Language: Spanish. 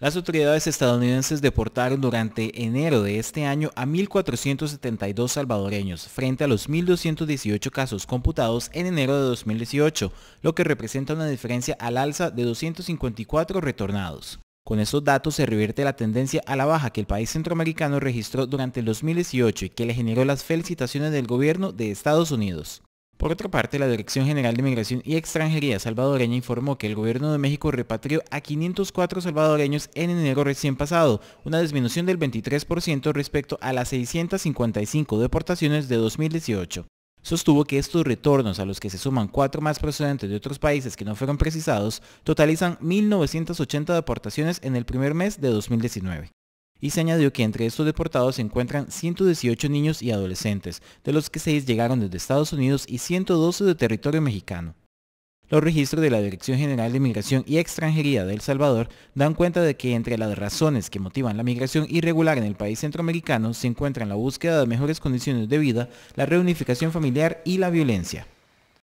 Las autoridades estadounidenses deportaron durante enero de este año a 1.472 salvadoreños frente a los 1.218 casos computados en enero de 2018, lo que representa una diferencia al alza de 254 retornados. Con estos datos se revierte la tendencia a la baja que el país centroamericano registró durante el 2018 y que le generó las felicitaciones del gobierno de Estados Unidos. Por otra parte, la Dirección General de Migración y Extranjería salvadoreña informó que el gobierno de México repatrió a 504 salvadoreños en enero recién pasado, una disminución del 23% respecto a las 655 deportaciones de 2018. Sostuvo que estos retornos, a los que se suman cuatro más procedentes de otros países que no fueron precisados, totalizan 1.980 deportaciones en el primer mes de 2019 y se añadió que entre estos deportados se encuentran 118 niños y adolescentes, de los que 6 llegaron desde Estados Unidos y 112 de territorio mexicano. Los registros de la Dirección General de Migración y Extranjería de El Salvador dan cuenta de que entre las razones que motivan la migración irregular en el país centroamericano se encuentran la búsqueda de mejores condiciones de vida, la reunificación familiar y la violencia.